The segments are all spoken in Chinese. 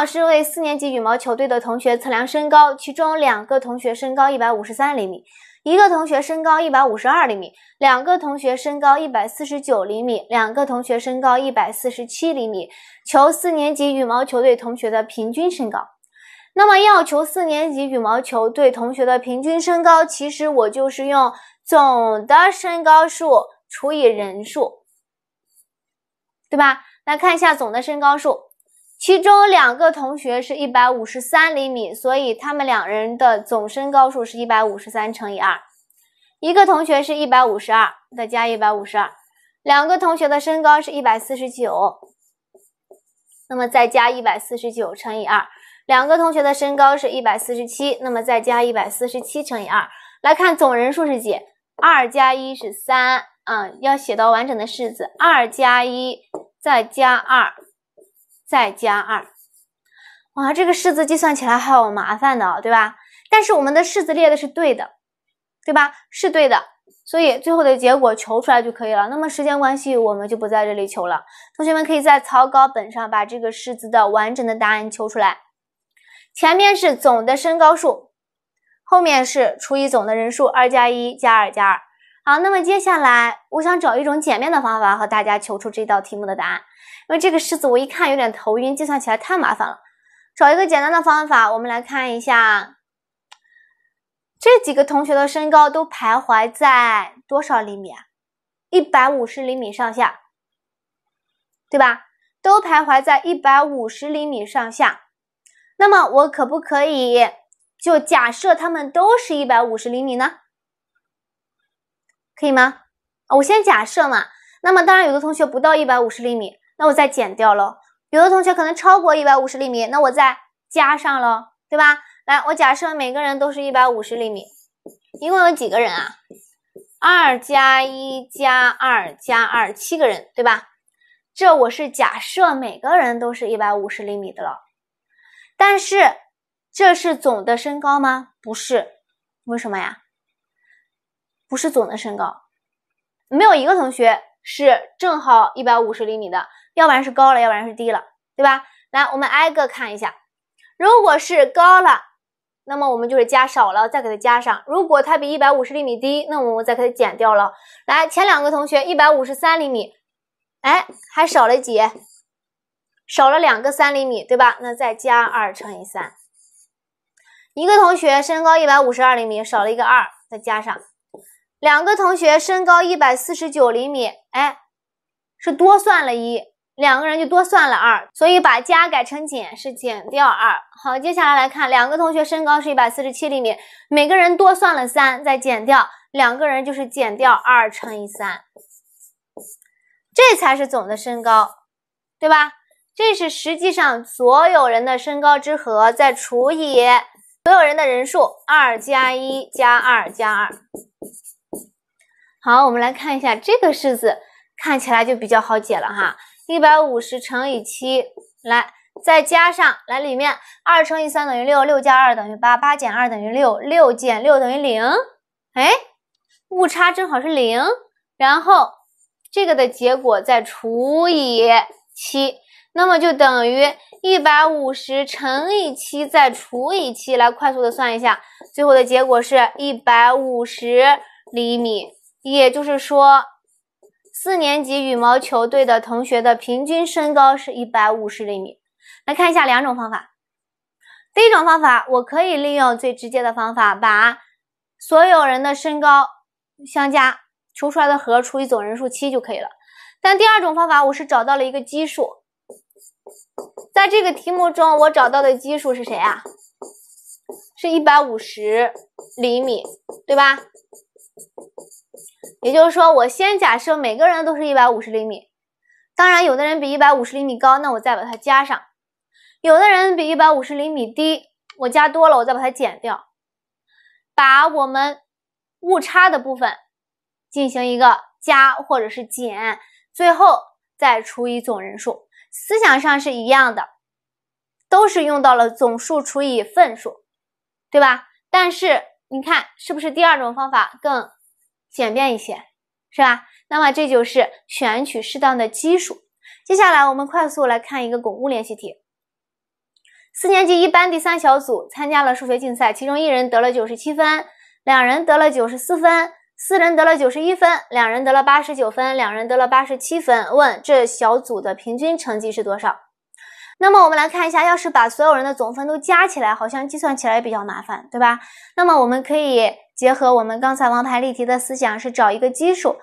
老师为四年级羽毛球队的同学测量身高，其中两个同学身高一百五十三厘米，一个同学身高一百五十二厘米，两个同学身高一百四十九厘米，两个同学身高一百四十七厘米。求四年级羽毛球队同学的平均身高。那么，要求四年级羽毛球队同学的平均身高，其实我就是用总的身高数除以人数，对吧？来看一下总的身高数。其中两个同学是153厘米，所以他们两人的总身高数是153乘以2。一个同学是152，再加152。两个同学的身高是149，那么再加149乘以2。两个同学的身高是147，那么再加147乘以2。来看总人数是几？2加1是3，嗯，要写到完整的式子：2加1再加2。再加二，哇，这个式子计算起来好麻烦的，对吧？但是我们的式子列的是对的，对吧？是对的，所以最后的结果求出来就可以了。那么时间关系，我们就不在这里求了。同学们可以在草稿本上把这个式子的完整的答案求出来，前面是总的身高数，后面是除以总的人数，二加一加二加二。好，那么接下来我想找一种简便的方法和大家求出这道题目的答案，因为这个式子我一看有点头晕，计算起来太麻烦了。找一个简单的方法，我们来看一下这几个同学的身高都徘徊在多少厘米啊？一百五十厘米上下，对吧？都徘徊在一百五十厘米上下。那么我可不可以就假设他们都是一百五十厘米呢？可以吗？我先假设嘛。那么当然，有的同学不到一百五十厘米，那我再减掉喽。有的同学可能超过一百五十厘米，那我再加上喽，对吧？来，我假设每个人都是一百五十厘米，一共有几个人啊？二加一加二加二，七个人，对吧？这我是假设每个人都是一百五十厘米的了，但是这是总的身高吗？不是，为什么呀？不是总的身高，没有一个同学是正好一百五十厘米的，要不然是高了，要不然是低了，对吧？来，我们挨个看一下，如果是高了，那么我们就是加少了，再给它加上；如果它比一百五十厘米低，那我们再给它减掉了。来，前两个同学一百五十三厘米，哎，还少了几？少了两个三厘米，对吧？那再加二乘以三。一个同学身高一百五十二厘米，少了一个二，再加上。两个同学身高一百四十九厘米，哎，是多算了一，两个人就多算了二，所以把加改成减，是减掉二。好，接下来来看，两个同学身高是一百四十七厘米，每个人多算了三，再减掉两个人就是减掉二乘以三，这才是总的身高，对吧？这是实际上所有人的身高之和，再除以所有人的人数，二加一加二加二。好，我们来看一下这个式子，看起来就比较好解了哈。一百五十乘以七，来再加上来里面二乘以三等于六，六加二等于八，八减二等于六，六减六等于零。哎，误差正好是零。然后这个的结果再除以七，那么就等于一百五十乘以七再除以七。来快速的算一下，最后的结果是一百五十厘米。也就是说，四年级羽毛球队的同学的平均身高是一百五十厘米。来看一下两种方法。第一种方法，我可以利用最直接的方法，把所有人的身高相加，求出来的和除以总人数七就可以了。但第二种方法，我是找到了一个基数。在这个题目中，我找到的基数是谁啊？是一百五十厘米，对吧？也就是说，我先假设每个人都是一百五十厘米，当然有的人比一百五十厘米高，那我再把它加上；有的人比一百五十厘米低，我加多了，我再把它减掉，把我们误差的部分进行一个加或者是减，最后再除以总人数，思想上是一样的，都是用到了总数除以份数，对吧？但是你看是不是第二种方法更？简便一些，是吧？那么这就是选取适当的基数。接下来，我们快速来看一个巩固练习题。四年级一班第三小组参加了数学竞赛，其中一人得了九十七分，两人得了九十四分，四人得了九十一分，两人得了八十九分，两人得了八十七分。问这小组的平均成绩是多少？那么我们来看一下，要是把所有人的总分都加起来，好像计算起来也比较麻烦，对吧？那么我们可以结合我们刚才王牌例题的思想，是找一个基数，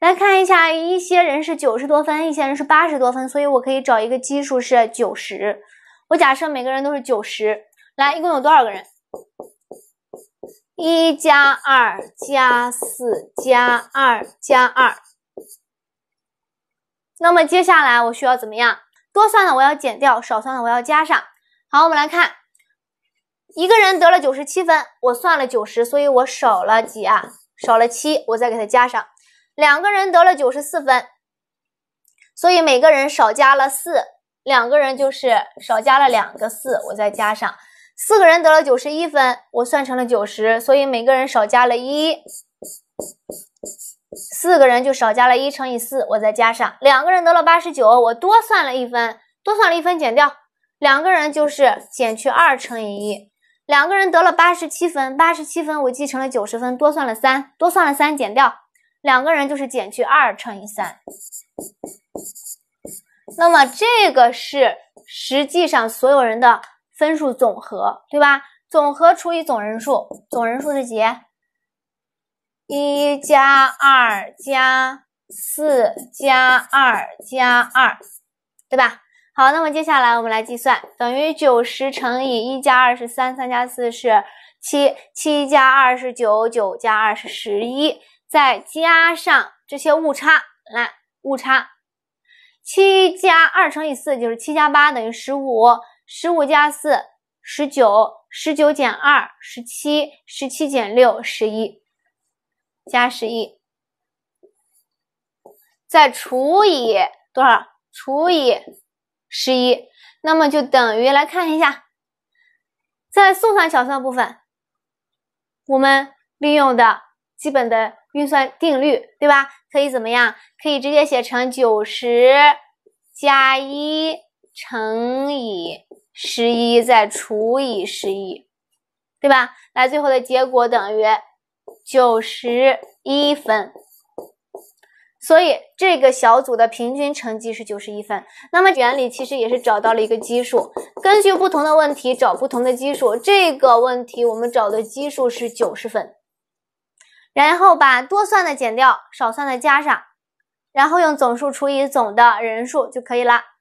来看一下一些人是九十多分，一些人是八十多分，所以我可以找一个基数是九十。我假设每个人都是九十，来，一共有多少个人？一加二加四加二加二，那么接下来我需要怎么样？多算的我要减掉；少算的我要加上。好，我们来看，一个人得了九十七分，我算了九十，所以我少了几啊？少了七，我再给他加上。两个人得了九十四分，所以每个人少加了四，两个人就是少加了两个四，我再加上。四个人得了九十一分，我算成了九十，所以每个人少加了一。四个人就少加了一乘以四，我再加上两个人得了八十九，我多算了一分，多算了一分减掉，两个人就是减去二乘以一，两个人得了八十七分，八十七分我记成了九十分，多算了三，多算了三减掉，两个人就是减去二乘以三，那么这个是实际上所有人的分数总和，对吧？总和除以总人数，总人数是几？一加二加四加二加二，对吧？好，那么接下来我们来计算，等于九十乘以一加二是三，三加四是七，七加二是九，九加二是十一，再加上这些误差，来误差，七加二乘以四就是七加八等于十五，十五加四十九，十九减二十七，十七减六十一。加十一，再除以多少？除以十一，那么就等于来看一下。在速算、小算部分，我们利用的基本的运算定律，对吧？可以怎么样？可以直接写成九十加一乘以十一，再除以十一，对吧？来，最后的结果等于。九十一分，所以这个小组的平均成绩是九十一分。那么原理其实也是找到了一个基数，根据不同的问题找不同的基数。这个问题我们找的基数是九十分，然后把多算的减掉，少算的加上，然后用总数除以总的人数就可以了。